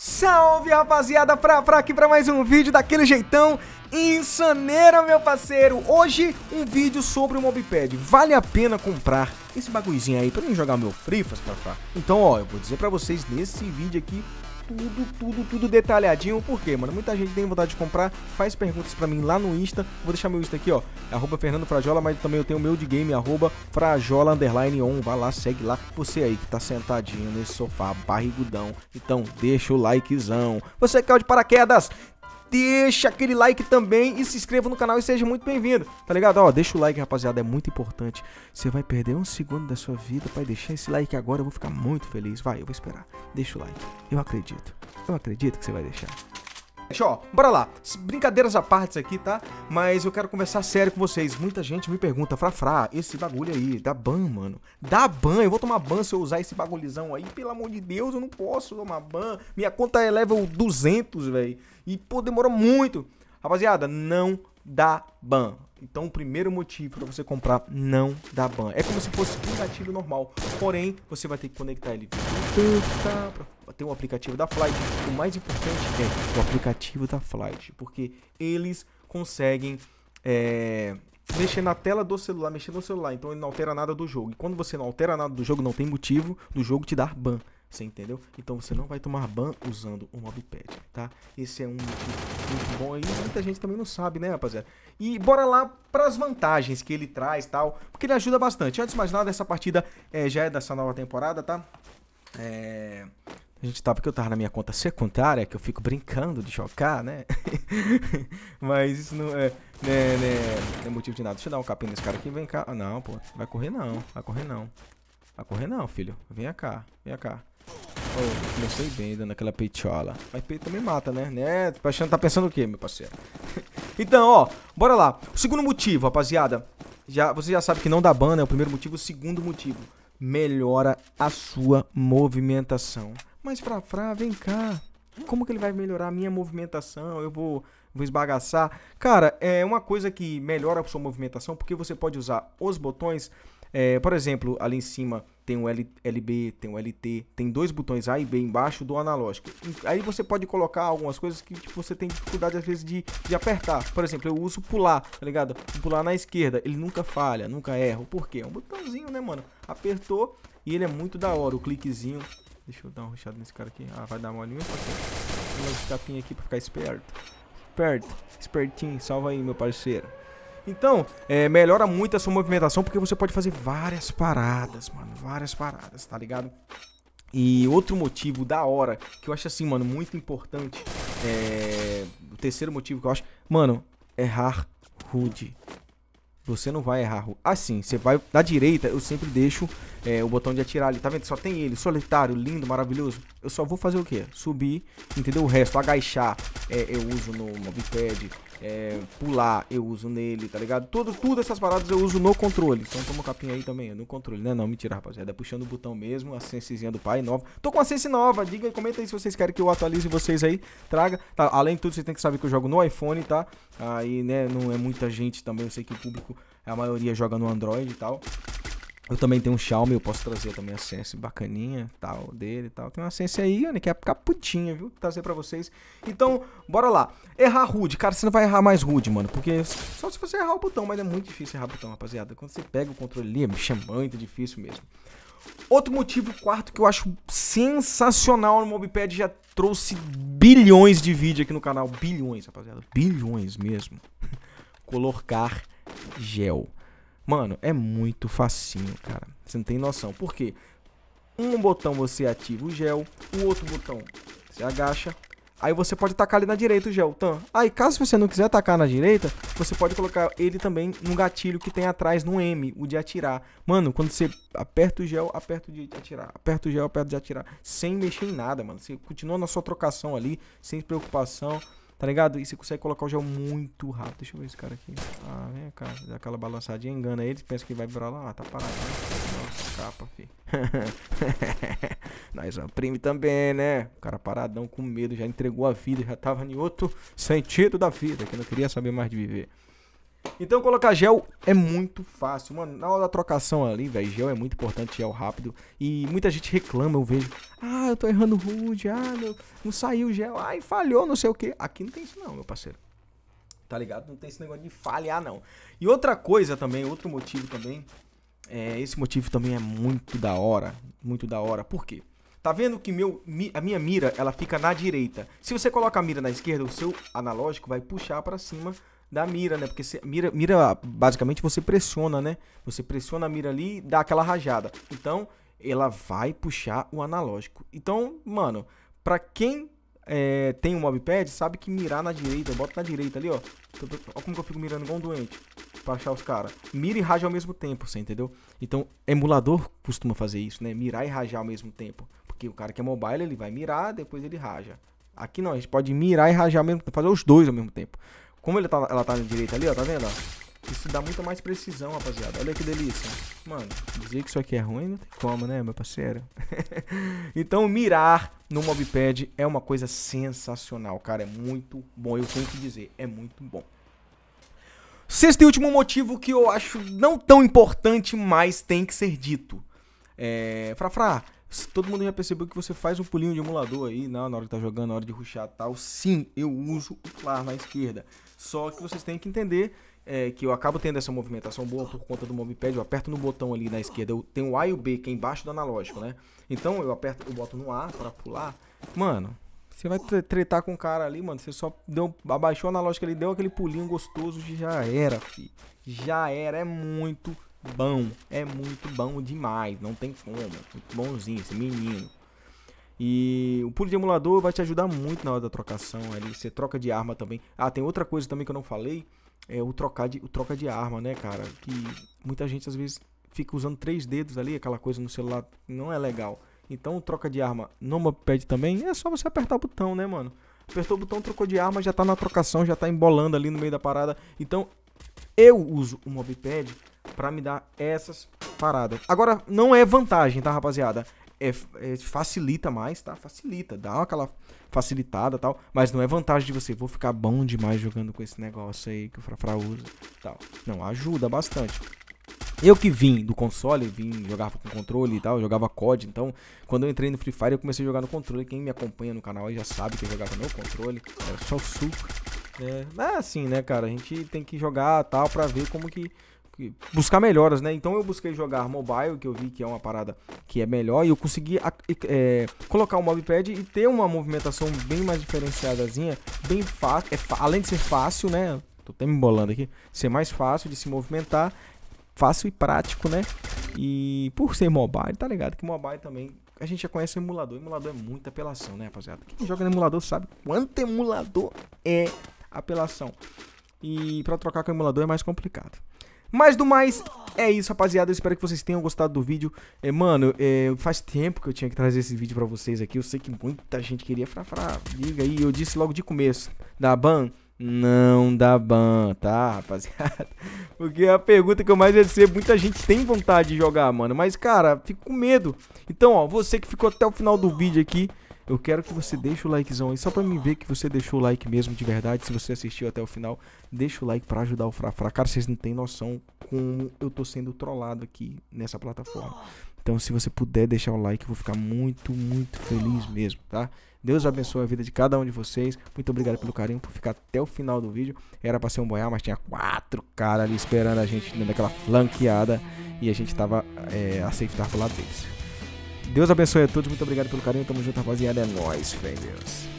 Salve rapaziada, pra, pra aqui pra mais um vídeo daquele jeitão Insaneira, meu parceiro! Hoje, um vídeo sobre o Mobipad. Vale a pena comprar esse bagulhozinho aí pra mim jogar meu Free Fire, Então, ó, eu vou dizer pra vocês nesse vídeo aqui tudo, tudo, tudo detalhadinho. Por quê, mano? Muita gente tem vontade de comprar, faz perguntas para mim lá no Insta. Vou deixar meu Insta aqui, ó. É arroba Fernando Frajola, mas também eu tenho o meu de game, arroba Frajola Underline On. Vai lá, segue lá. Você aí que tá sentadinho nesse sofá, barrigudão. Então, deixa o likezão. Você caiu de paraquedas? deixa aquele like também e se inscreva no canal e seja muito bem-vindo, tá ligado? Ó, deixa o like, rapaziada, é muito importante. Você vai perder um segundo da sua vida para deixar esse like agora, eu vou ficar muito feliz. Vai, eu vou esperar. Deixa o like. Eu acredito. Eu acredito que você vai deixar. Ó, bora lá. Brincadeiras à parte aqui, tá? Mas eu quero conversar sério com vocês. Muita gente me pergunta, Frafra, esse bagulho aí, dá ban, mano. Dá ban, eu vou tomar ban se eu usar esse bagulhozão aí. Pelo amor de Deus, eu não posso tomar ban. Minha conta é level 200, velho. E, pô, demora muito. Rapaziada, não dá ban. Então, o primeiro motivo para você comprar não dá ban. É como se fosse um gatilho normal. Porém, você vai ter que conectar ele. Pra tem o aplicativo da Flight. O mais importante é o aplicativo da Flight, porque eles conseguem é, mexer na tela do celular, mexer no celular, então ele não altera nada do jogo. E quando você não altera nada do jogo, não tem motivo do jogo te dar ban. Você entendeu? Então você não vai tomar ban usando o Mobpad, tá? Esse é um muito bom e muita gente também não sabe, né, rapaziada? E bora lá para as vantagens que ele traz tal, porque ele ajuda bastante. Antes de mais nada, essa partida é, já é dessa nova temporada, tá? É... A gente tava que eu tava na minha conta secundária, que eu fico brincando de chocar, né? Mas isso não é, né, né, não é motivo de nada. Deixa eu dar um capim nesse cara aqui, vem cá. Ah, não, pô. Vai correr não, vai correr não. Vai correr não, filho. Vem cá, vem cá. Oh, comecei bem dando aquela peitola. Mas peito também mata, né? Né? Tá, pensando o quê, meu parceiro? então, ó, bora lá. O segundo motivo, rapaziada. Já, você já sabe que não dá ban, é o primeiro motivo. O segundo motivo, melhora a sua movimentação. Mas Frafrá, vem cá. Como que ele vai melhorar a minha movimentação? Eu vou, vou esbagaçar. Cara, é uma coisa que melhora a sua movimentação, porque você pode usar os botões. É, por exemplo, ali em cima tem um L, LB, tem um LT, tem dois botões A e B embaixo do analógico. Aí você pode colocar algumas coisas que tipo, você tem dificuldade às vezes de, de apertar. Por exemplo, eu uso pular, tá ligado? Pular na esquerda, ele nunca falha, nunca erra. Por quê? É um botãozinho, né, mano? Apertou e ele é muito da hora, o cliquezinho Deixa eu dar um rushado nesse cara aqui. Ah, vai dar mole mesmo. Vamos capinha aqui pra ficar esperto. Esperto. Espertinho. Salva aí, meu parceiro. Então, é, melhora muito a sua movimentação porque você pode fazer várias paradas, mano. Várias paradas, tá ligado? E outro motivo da hora, que eu acho assim, mano, muito importante. É... O terceiro motivo que eu acho. Mano, errar rude. Você não vai errar rude. Assim, você vai da direita, eu sempre deixo é, o botão de atirar ali, tá vendo? Só tem ele, solitário, lindo, maravilhoso. Eu só vou fazer o quê? Subir, entendeu? O resto, agachar, é, eu uso no mousepad, é, pular, eu uso nele, tá ligado? Tudo, tudo essas paradas eu uso no controle. Então toma um capinha aí também, no controle, né? Não, mentira, rapaziada. É puxando o botão mesmo, a sensezinha do pai, nova. Tô com a sense nova, diga, e comenta aí se vocês querem que eu atualize vocês aí, traga. Tá, além de tudo, vocês têm que saber que eu jogo no iPhone, tá? Aí, né, não é muita gente também, eu sei que o público, a maioria joga no Android e tal. Eu também tenho um Xiaomi, eu posso trazer também a Sense bacaninha, tal, dele e tal. Tem uma Sense aí, Ana, que é caputinha, viu? Trazer pra vocês. Então, bora lá. Errar rude. Cara, você não vai errar mais rude, mano. Porque só se você errar o botão, mas é muito difícil errar o botão, rapaziada. Quando você pega o controle ali, é, é muito difícil mesmo. Outro motivo, quarto, que eu acho sensacional no Mobipad, já trouxe bilhões de vídeo aqui no canal. Bilhões, rapaziada. Bilhões mesmo. Colocar gel. Mano, é muito facinho, cara. Você não tem noção. Por quê? Um botão você ativa o gel, o outro botão você agacha. Aí você pode tacar ali na direita o gel, tan. Aí, caso você não quiser atacar na direita, você pode colocar ele também no gatilho que tem atrás, no M, o de atirar. Mano, quando você aperta o gel, aperta o de atirar. Aperta o gel, aperta o de atirar. Sem mexer em nada, mano. Você continua na sua trocação ali, sem preocupação. Tá ligado? E você consegue colocar o gel muito rápido. Deixa eu ver esse cara aqui. Ah, vem cá. Dá aquela balançadinha, engana ele pensa que vai virar lá. Ah, tá parado. Né? Nossa, capa, fi. Nós prime também, né? O cara paradão, com medo, já entregou a vida, já tava em outro sentido da vida, que não queria saber mais de viver. Então colocar gel é muito fácil, mano. Na hora da trocação ali, velho, gel é muito importante, gel rápido. E muita gente reclama, eu vejo. Ah, eu tô errando rude, ah, meu, não saiu gel, ai, falhou, não sei o que. Aqui não tem isso não, meu parceiro. Tá ligado? Não tem esse negócio de falhar, não. E outra coisa também, outro motivo também. É, esse motivo também é muito da hora. Muito da hora. Por quê? Tá vendo que meu, a minha mira ela fica na direita. Se você coloca a mira na esquerda, o seu analógico vai puxar para cima da mira, né? Porque se, mira, mira, basicamente você pressiona, né? Você pressiona a mira ali e dá aquela rajada. Então, ela vai puxar o analógico. Então, mano, pra quem é, tem um mobpad, sabe que mirar na direita, bota na direita ali, ó. Olha como que eu fico mirando igual um doente pra achar os caras. Mira e raja ao mesmo tempo, você entendeu? Então, emulador costuma fazer isso, né? Mirar e rajar ao mesmo tempo. Porque o cara que é mobile, ele vai mirar, depois ele raja. Aqui não, a gente pode mirar e rajar ao mesmo tempo, fazer os dois ao mesmo tempo. Como ele tá, ela tá na direita ali, ó, tá vendo? Isso dá muito mais precisão, rapaziada. Olha que delícia. Mano, dizer que isso aqui é ruim não tem como, né, meu parceiro? então, mirar no mobpad é uma coisa sensacional, cara. É muito bom, eu tenho que dizer. É muito bom. Sexto e último motivo que eu acho não tão importante, mas tem que ser dito. É... Frafra, todo mundo já percebeu que você faz um pulinho de emulador aí, não, na hora que tá jogando, na hora de ruxar e tal. Sim, eu uso o claro na esquerda. Só que vocês têm que entender é, que eu acabo tendo essa movimentação boa por conta do Movipad. Eu aperto no botão ali na esquerda, eu tenho o A e o B, que é embaixo do analógico, né? Então eu aperto, eu boto no A pra pular. Mano, você vai tretar com o cara ali, mano. Você só deu, abaixou o analógico ali, deu aquele pulinho gostoso e já era, fi. Já era, é muito bom. É muito bom demais. Não tem como, é muito bonzinho esse menino. E o pulo de emulador vai te ajudar muito na hora da trocação ali. Você troca de arma também. Ah, tem outra coisa também que eu não falei. É o trocar de, o troca de arma, né, cara? Que muita gente às vezes fica usando três dedos ali, aquela coisa no celular não é legal. Então, troca de arma no Muppet também, é só você apertar o botão, né, mano? Apertou o botão, trocou de arma, já tá na trocação, já tá embolando ali no meio da parada. Então, eu uso o Mobpad para me dar essas paradas. Agora, não é vantagem, tá, rapaziada? É, é, é, facilita mais, tá? Facilita, dá aquela facilitada tal. Mas não é vantagem de você, vou ficar bom demais jogando com esse negócio aí que o Frafra usa tal. Não, ajuda bastante. Eu que vim do console, vim, jogava com controle e tal, jogava COD, então quando eu entrei no Free Fire eu comecei a jogar no controle. Quem me acompanha no canal já sabe que eu jogava no controle, era só o suco. É, mas é assim, né, cara, a gente tem que jogar tal pra ver como que buscar melhoras, né? Então eu busquei jogar mobile, que eu vi que é uma parada que é melhor, e eu consegui é, colocar o mobpad e ter uma movimentação bem mais diferenciadazinha, bem fácil, é, além de ser fácil, né? Tô até me embolando aqui, ser mais fácil de se movimentar, fácil e prático, né? E por ser mobile, tá ligado? Que mobile também a gente já conhece o emulador. emulador é muita apelação, né, rapaziada? Quem joga no emulador sabe quanto emulador é apelação. E para trocar com o emulador é mais complicado. Mas do mais, é isso, rapaziada. Eu espero que vocês tenham gostado do vídeo. É, mano, é, faz tempo que eu tinha que trazer esse vídeo pra vocês aqui. Eu sei que muita gente queria frafrá. Liga aí, eu disse logo de começo. dá ban? Não dá ban, tá, rapaziada? Porque é a pergunta que eu mais recebo. Muita gente tem vontade de jogar, mano. Mas, cara, fico com medo. Então, ó, você que ficou até o final do vídeo aqui... Eu quero que você deixe o likezão aí, só pra mim ver que você deixou o like mesmo de verdade. Se você assistiu até o final, deixa o like pra ajudar o Frafra. Cara, vocês não têm noção como eu tô sendo trollado aqui nessa plataforma. Então, se você puder deixar o like, eu vou ficar muito, muito feliz mesmo, tá? Deus abençoe a vida de cada um de vocês. Muito obrigado pelo carinho, por ficar até o final do vídeo. Era pra ser um boiar, mas tinha quatro caras ali esperando a gente dentro daquela flanqueada. E a gente tava é, a aceitar pro lado deles. Deus abençoe a todos. Muito obrigado pelo carinho. Tamo junto, rapaziada. É nóis, fé Deus.